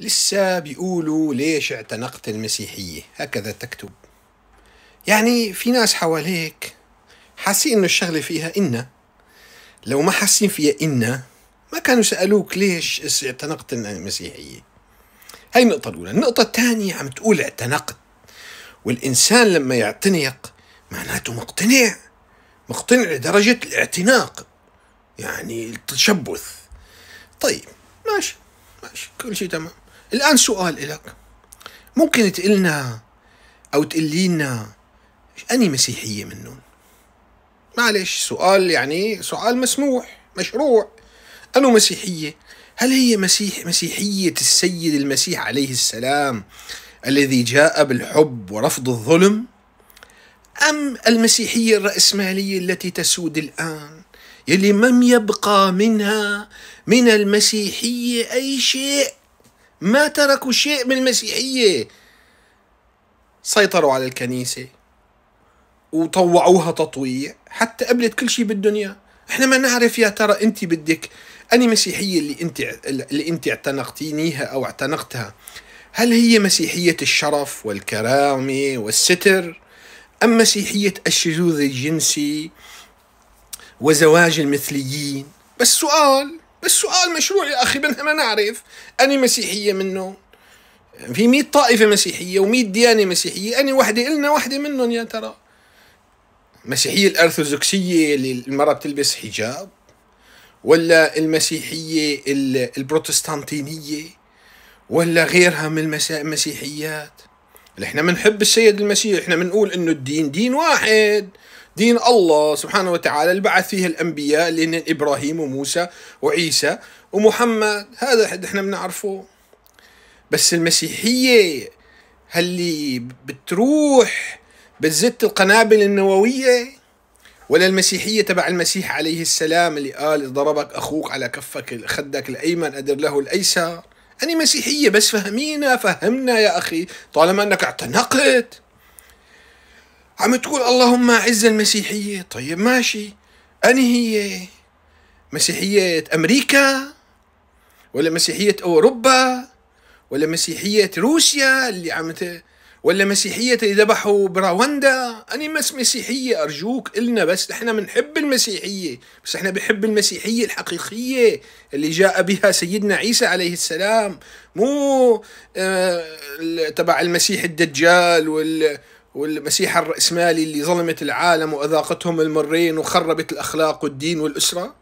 لسه بيقولوا ليش اعتنقت المسيحية هكذا تكتب يعني في ناس حواليك حاسين انه الشغلة فيها إنا لو ما حاسين فيها إنا ما كانوا سألوك ليش اعتنقت المسيحية هاي النقطة الأولى النقطة الثانية عم تقول اعتنقت والإنسان لما يعتنق معناته مقتنع مقتنع لدرجة الاعتناق يعني التشبث طيب ماشي ماشي كل شيء تمام الآن سؤال إلك ممكن تقلنا أو تقلينا أني مسيحية منهم معلش سؤال يعني سؤال مسموح مشروع أنو مسيحية هل هي مسيح مسيحية السيد المسيح عليه السلام الذي جاء بالحب ورفض الظلم أم المسيحية الرأسمالية التي تسود الآن يلي لم يبقى منها من المسيحية أي شيء ما تركوا شيء من المسيحية سيطروا على الكنيسة وطوعوها تطويع حتى قبلت كل شيء بالدنيا احنا ما نعرف يا ترى انت بدك اني مسيحية اللي انت اللي انت اعتنقتينيها او اعتنقتها هل هي مسيحية الشرف والكرامة والستر أم مسيحية الشذوذ الجنسي وزواج المثليين بس سؤال السؤال مشروع يا أخي بنها ما نعرف أني مسيحية منه في مئة طائفة مسيحية ومئة ديانة مسيحية أني وحدة إلنا وحدة منهم يا ترى المسيحية الأرثوذكسية اللي المرأة بتلبس حجاب ولا المسيحية البروتستانتينية ولا غيرها من المسيحيات نحن بنحب السيد المسيح نحن بنقول انه الدين دين واحد دين الله سبحانه وتعالى اللي بعث فيه الأنبياء اللي هن إبراهيم وموسى وعيسى ومحمد هذا احنا بنعرفه بس المسيحية هاللي بتروح بتزت القنابل النووية ولا المسيحية تبع المسيح عليه السلام اللي قال ضربك أخوك على كفك خدك الأيمن أدر له الأيسر أنا مسيحية بس فهمينا فهمنا يا أخي طالما أنك اعتنقت عم تقول اللهم اعز المسيحية طيب ماشي أني هي مسيحية أمريكا ولا مسيحية أوروبا ولا مسيحية روسيا اللي عم ت... ولا مسيحية اللي ذبحوا براوندا أني مس مسيحية أرجوك إلنا بس نحن بنحب المسيحية بس نحن بنحب المسيحية الحقيقية اللي جاء بها سيدنا عيسى عليه السلام مو آه... تبع المسيح الدجال وال والمسيح الرأسمالي اللي ظلمت العالم وأذاقتهم المرين وخربت الأخلاق والدين والأسرة